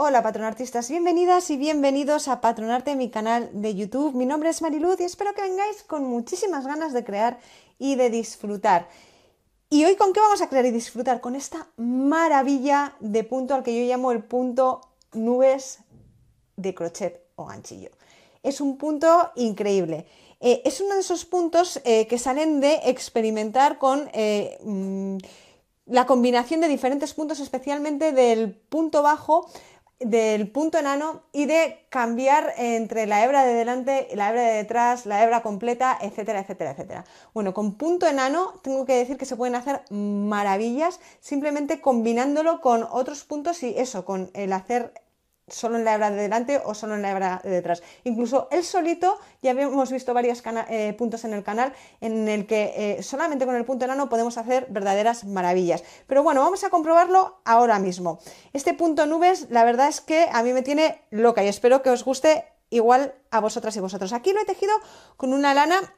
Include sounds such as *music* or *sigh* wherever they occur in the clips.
Hola patronartistas, bienvenidas y bienvenidos a Patronarte, mi canal de YouTube. Mi nombre es Mariluz y espero que vengáis con muchísimas ganas de crear y de disfrutar. ¿Y hoy con qué vamos a crear y disfrutar? Con esta maravilla de punto al que yo llamo el punto nubes de crochet o ganchillo. Es un punto increíble. Eh, es uno de esos puntos eh, que salen de experimentar con... Eh, mm, la combinación de diferentes puntos, especialmente del punto bajo, del punto enano y de cambiar entre la hebra de delante, la hebra de detrás, la hebra completa, etcétera, etcétera, etcétera. Bueno, con punto enano tengo que decir que se pueden hacer maravillas simplemente combinándolo con otros puntos y eso, con el hacer solo en la hebra de delante o solo en la hebra de detrás. Incluso él solito, ya hemos visto varios eh, puntos en el canal en el que eh, solamente con el punto enano podemos hacer verdaderas maravillas. Pero bueno, vamos a comprobarlo ahora mismo. Este punto nubes, la verdad es que a mí me tiene loca y espero que os guste igual a vosotras y vosotros. Aquí lo he tejido con una lana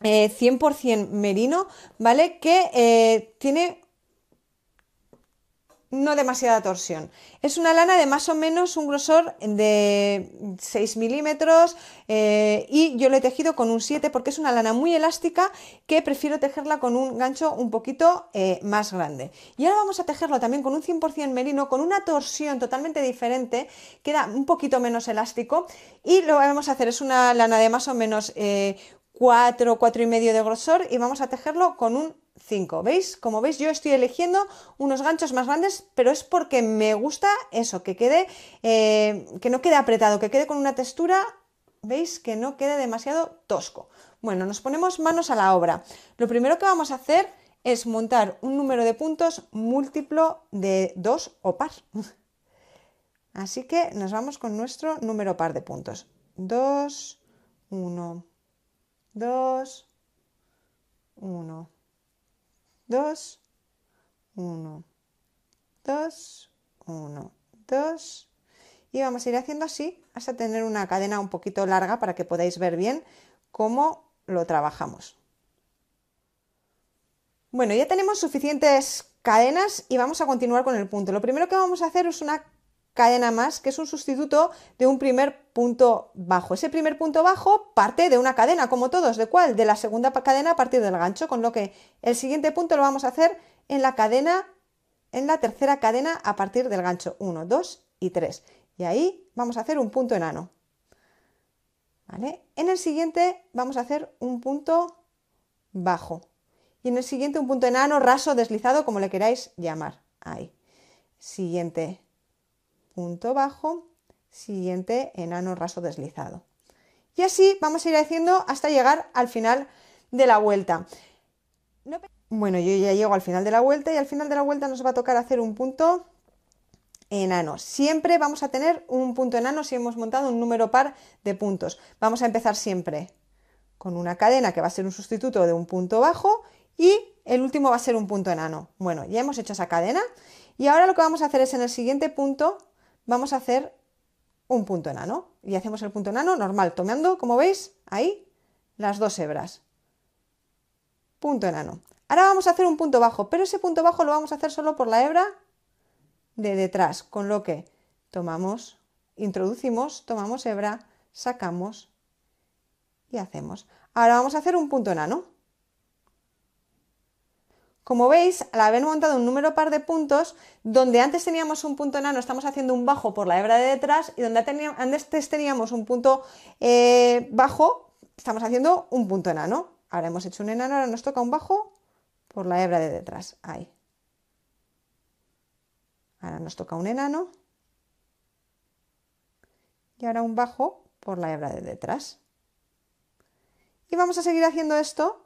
100% eh, merino, ¿vale? Que tiene no demasiada torsión. Es una lana de más o menos un grosor de 6 milímetros eh, y yo lo he tejido con un 7 porque es una lana muy elástica que prefiero tejerla con un gancho un poquito eh, más grande. Y ahora vamos a tejerlo también con un 100% merino, con una torsión totalmente diferente, queda un poquito menos elástico y lo que vamos a hacer es una lana de más o menos eh, 4, 4,5 y medio de grosor y vamos a tejerlo con un 5. ¿Veis? Como veis, yo estoy eligiendo unos ganchos más grandes, pero es porque me gusta eso, que quede, eh, que no quede apretado, que quede con una textura, ¿veis? Que no quede demasiado tosco. Bueno, nos ponemos manos a la obra. Lo primero que vamos a hacer es montar un número de puntos múltiplo de 2 o par. *laughs* Así que nos vamos con nuestro número par de puntos. 2, 1, 2, 1. 2, 1, 2, 1, 2. Y vamos a ir haciendo así hasta tener una cadena un poquito larga para que podáis ver bien cómo lo trabajamos. Bueno, ya tenemos suficientes cadenas y vamos a continuar con el punto. Lo primero que vamos a hacer es una cadena más, que es un sustituto de un primer punto bajo. Ese primer punto bajo parte de una cadena, como todos, ¿de cuál? De la segunda cadena a partir del gancho, con lo que el siguiente punto lo vamos a hacer en la cadena, en la tercera cadena a partir del gancho 1, 2 y 3. Y ahí vamos a hacer un punto enano. En el siguiente vamos a hacer un punto bajo. Y en el siguiente un punto enano, raso, deslizado, como le queráis llamar. Ahí. Siguiente punto bajo, siguiente enano raso deslizado. Y así vamos a ir haciendo hasta llegar al final de la vuelta. Bueno, yo ya llego al final de la vuelta y al final de la vuelta nos va a tocar hacer un punto enano. Siempre vamos a tener un punto enano si hemos montado un número par de puntos. Vamos a empezar siempre con una cadena que va a ser un sustituto de un punto bajo y el último va a ser un punto enano. Bueno, ya hemos hecho esa cadena y ahora lo que vamos a hacer es en el siguiente punto vamos a hacer un punto enano. Y hacemos el punto enano normal, tomando, como veis, ahí las dos hebras. Punto enano. Ahora vamos a hacer un punto bajo, pero ese punto bajo lo vamos a hacer solo por la hebra de detrás, con lo que tomamos, introducimos, tomamos hebra, sacamos y hacemos. Ahora vamos a hacer un punto enano. Como veis, al haber montado un número par de puntos, donde antes teníamos un punto enano, estamos haciendo un bajo por la hebra de detrás, y donde antes teníamos un punto eh, bajo, estamos haciendo un punto enano. Ahora hemos hecho un enano, ahora nos toca un bajo por la hebra de detrás. Ahí. Ahora nos toca un enano. Y ahora un bajo por la hebra de detrás. Y vamos a seguir haciendo esto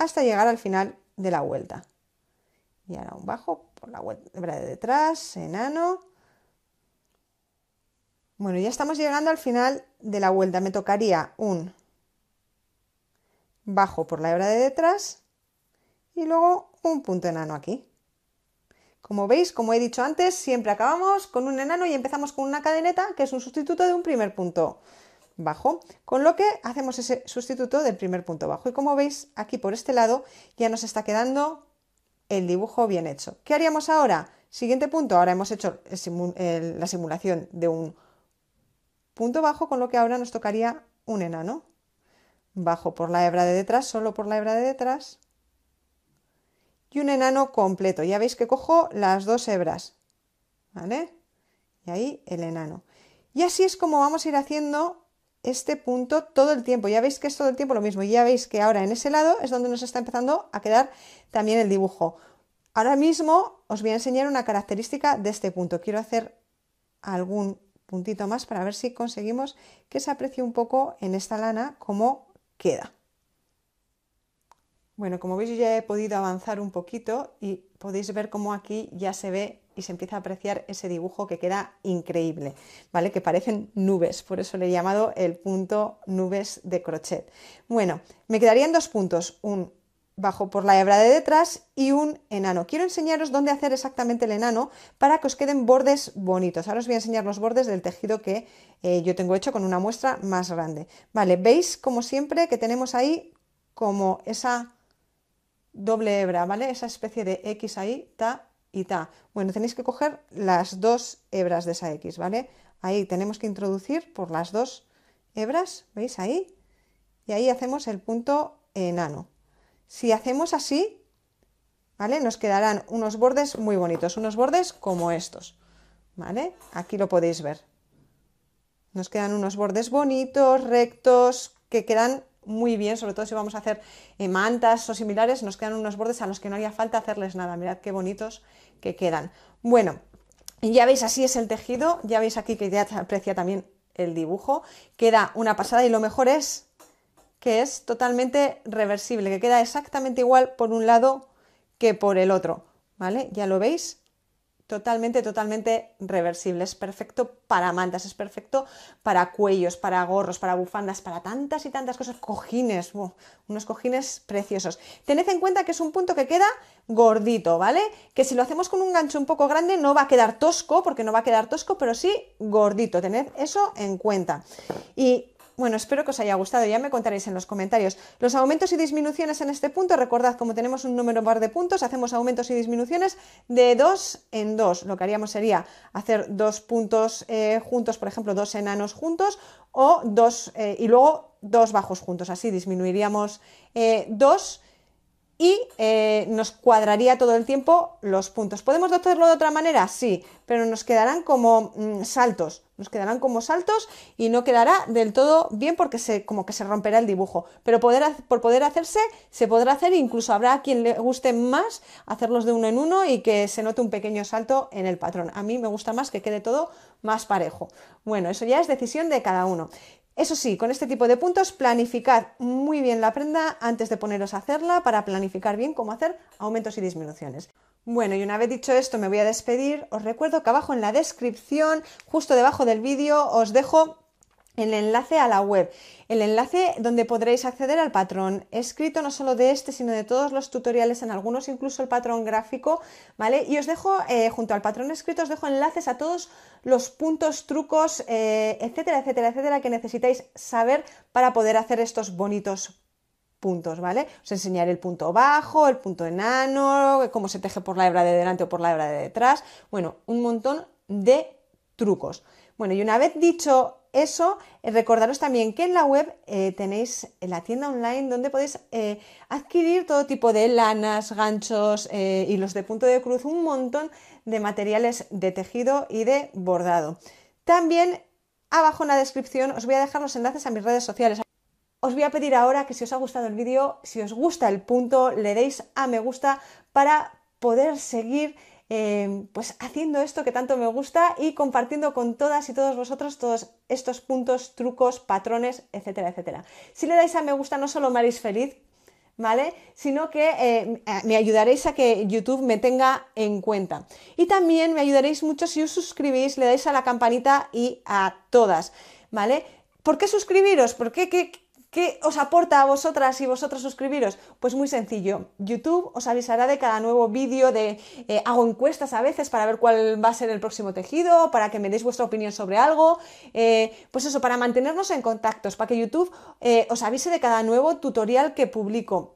hasta llegar al final de la vuelta. Y ahora un bajo por la hebra de detrás, enano. Bueno, ya estamos llegando al final de la vuelta. Me tocaría un bajo por la hebra de detrás y luego un punto enano aquí. Como veis, como he dicho antes, siempre acabamos con un enano y empezamos con una cadeneta que es un sustituto de un primer punto bajo, con lo que hacemos ese sustituto del primer punto bajo. Y como veis, aquí por este lado ya nos está quedando el dibujo bien hecho. ¿Qué haríamos ahora? Siguiente punto, ahora hemos hecho la simulación de un punto bajo, con lo que ahora nos tocaría un enano. Bajo por la hebra de detrás, solo por la hebra de detrás. Y un enano completo. Ya veis que cojo las dos hebras. ¿Vale? Y ahí el enano. Y así es como vamos a ir haciendo este punto todo el tiempo. Ya veis que es todo el tiempo lo mismo. Ya veis que ahora en ese lado es donde nos está empezando a quedar también el dibujo. Ahora mismo os voy a enseñar una característica de este punto. Quiero hacer algún puntito más para ver si conseguimos que se aprecie un poco en esta lana cómo queda. Bueno, como veis ya he podido avanzar un poquito y podéis ver cómo aquí ya se ve y se empieza a apreciar ese dibujo que queda increíble, ¿vale? Que parecen nubes, por eso le he llamado el punto nubes de crochet. Bueno, me quedarían dos puntos, un bajo por la hebra de detrás y un enano. Quiero enseñaros dónde hacer exactamente el enano para que os queden bordes bonitos. Ahora os voy a enseñar los bordes del tejido que eh, yo tengo hecho con una muestra más grande. Vale, veis como siempre que tenemos ahí como esa doble hebra, ¿vale? Esa especie de X ahí, ta, y ta. Bueno, tenéis que coger las dos hebras de esa X, ¿vale? Ahí tenemos que introducir por las dos hebras, ¿veis ahí? Y ahí hacemos el punto enano. Si hacemos así, ¿vale? Nos quedarán unos bordes muy bonitos, unos bordes como estos, ¿vale? Aquí lo podéis ver. Nos quedan unos bordes bonitos, rectos, que quedan muy bien, sobre todo si vamos a hacer eh, mantas o similares, nos quedan unos bordes a los que no haría falta hacerles nada, mirad qué bonitos que quedan. Bueno, ya veis así es el tejido, ya veis aquí que ya aprecia también el dibujo, queda una pasada y lo mejor es que es totalmente reversible, que queda exactamente igual por un lado que por el otro, ¿vale? Ya lo veis, Totalmente, totalmente reversible. Es perfecto para mantas, es perfecto para cuellos, para gorros, para bufandas, para tantas y tantas cosas. Cojines, unos cojines preciosos. Tened en cuenta que es un punto que queda gordito, ¿vale? Que si lo hacemos con un gancho un poco grande no va a quedar tosco, porque no va a quedar tosco, pero sí gordito. Tened eso en cuenta. Y bueno, espero que os haya gustado, ya me contaréis en los comentarios. Los aumentos y disminuciones en este punto, recordad, como tenemos un número par de puntos, hacemos aumentos y disminuciones de 2 en 2. Lo que haríamos sería hacer dos puntos eh, juntos, por ejemplo, dos enanos juntos, o dos, eh, y luego dos bajos juntos. Así disminuiríamos 2 eh, y eh, nos cuadraría todo el tiempo los puntos. ¿Podemos hacerlo de otra manera? Sí, pero nos quedarán como mm, saltos, nos quedarán como saltos y no quedará del todo bien porque se, como que se romperá el dibujo. Pero por poder hacerse, se podrá hacer, e incluso habrá quien le guste más hacerlos de uno en uno y que se note un pequeño salto en el patrón. A mí me gusta más que quede todo más parejo. Bueno, eso ya es decisión de cada uno. Eso sí, con este tipo de puntos planificar muy bien la prenda antes de poneros a hacerla para planificar bien cómo hacer aumentos y disminuciones. Bueno, y una vez dicho esto me voy a despedir. Os recuerdo que abajo en la descripción, justo debajo del vídeo, os dejo el enlace a la web, el enlace donde podréis acceder al patrón escrito no solo de este, sino de todos los tutoriales, en algunos incluso el patrón gráfico, ¿vale? Y os dejo, eh, junto al patrón escrito, os dejo enlaces a todos los puntos, trucos, eh, etcétera, etcétera, etcétera, que necesitáis saber para poder hacer estos bonitos puntos, ¿vale? Os enseñaré el punto bajo, el punto enano, cómo se teje por la hebra de delante o por la hebra de detrás, bueno, un montón de trucos. Bueno, y una vez dicho eso, eh, recordaros también que en la web eh, tenéis la tienda online donde podéis eh, adquirir todo tipo de lanas, ganchos, hilos de punto de cruz, un montón de materiales de tejido y de bordado. También abajo en la descripción os voy a dejar los enlaces a mis redes sociales. Os voy a pedir ahora que si os ha gustado el vídeo, si os gusta el punto, le deis a me gusta para poder seguir Em, pues haciendo esto que tanto me gusta y compartiendo con todas y todos vosotros todos estos puntos, trucos, patrones, etcétera, etcétera. Si le dais a me gusta, no solo me haréis feliz, ¿vale? Sino que em, me ayudaréis a que YouTube me tenga en cuenta. Y también me ayudaréis mucho si os suscribís, le dais a la campanita y a todas, ¿vale? ¿Por qué suscribiros? ¿Por qué? qué ¿Qué os aporta a vosotras y vosotros suscribiros? Pues muy sencillo, YouTube os avisará de cada nuevo vídeo de eh, hago encuestas a veces para ver cuál va a ser el próximo tejido, para que me deis vuestra opinión sobre algo, eh, pues eso, para mantenernos en contactos, para que YouTube eh, os avise de cada nuevo tutorial que publico.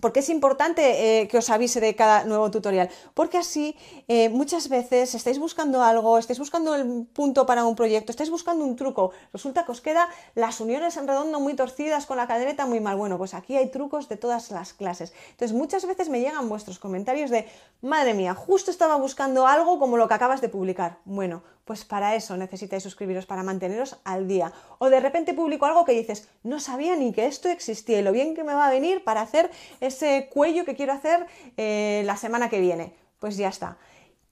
Porque es importante eh, que os avise de cada nuevo tutorial? Porque así eh, muchas veces estáis buscando algo, estáis buscando el punto para un proyecto, estáis buscando un truco. Resulta que os queda las uniones en redondo muy torcidas, con la cadereta muy mal. Bueno, pues aquí hay trucos de todas las clases. Entonces muchas veces me llegan vuestros comentarios de, madre mía, justo estaba buscando algo como lo que acabas de publicar. Bueno, pues para eso necesitáis suscribiros, para manteneros al día. O de repente publico algo que dices, no sabía ni que esto existía y lo bien que me va a venir para hacer ese cuello que quiero hacer eh, la semana que viene. Pues ya está.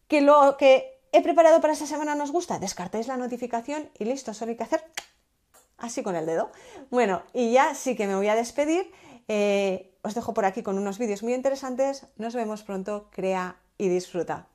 Que lo que he preparado para esta semana nos gusta, descartáis la notificación y listo, solo hay que hacer así con el dedo. Bueno, y ya sí que me voy a despedir. Eh, os dejo por aquí con unos vídeos muy interesantes. Nos vemos pronto. Crea y disfruta.